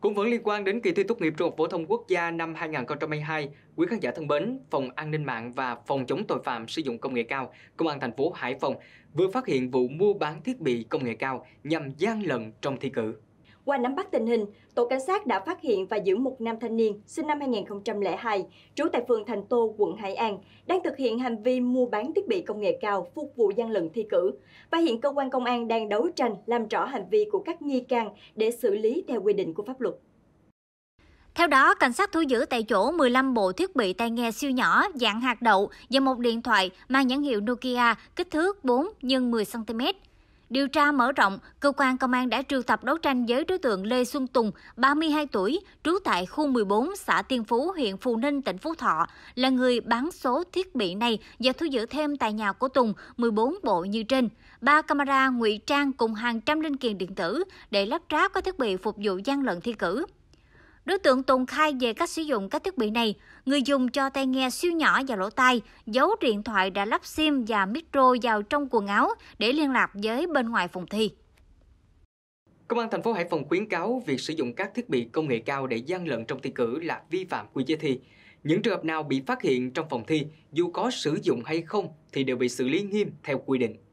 Cũng vẫn liên quan đến kỳ thi tốt nghiệp trung học phổ thông quốc gia năm 2022, quý khán giả thân mến, Phòng An ninh mạng và Phòng chống tội phạm sử dụng công nghệ cao, Công an thành phố Hải Phòng vừa phát hiện vụ mua bán thiết bị công nghệ cao nhằm gian lận trong thi cử. Qua nắm bắt tình hình, tổ cảnh sát đã phát hiện và giữ một nam thanh niên sinh năm 2002, trú tại phường Thành Tô, quận Hải An, đang thực hiện hành vi mua bán thiết bị công nghệ cao phục vụ gian lận thi cử. Và hiện cơ quan công an đang đấu tranh làm rõ hành vi của các nghi can để xử lý theo quy định của pháp luật. Theo đó, cảnh sát thu giữ tại chỗ 15 bộ thiết bị tai nghe siêu nhỏ dạng hạt đậu và một điện thoại mang nhãn hiệu Nokia kích thước 4 x 10 cm. Điều tra mở rộng, cơ quan công an đã triệu tập đấu tranh với đối tượng Lê Xuân Tùng, 32 tuổi, trú tại khu 14, xã Tiên Phú, huyện Phù Ninh, tỉnh Phú Thọ, là người bán số thiết bị này và thu giữ thêm tại nhà của Tùng 14 bộ như trên, ba camera ngụy trang cùng hàng trăm linh kiện điện tử để lắp ráp các thiết bị phục vụ gian lận thi cử. Đối tượng Tùng khai về cách sử dụng các thiết bị này. Người dùng cho tai nghe siêu nhỏ vào lỗ tai, giấu điện thoại đã lắp SIM và micro vào trong quần áo để liên lạc với bên ngoài phòng thi. Công an thành phố Hải Phòng khuyến cáo việc sử dụng các thiết bị công nghệ cao để gian lận trong thi cử là vi phạm quy chế thi. Những trường hợp nào bị phát hiện trong phòng thi, dù có sử dụng hay không thì đều bị xử lý nghiêm theo quy định.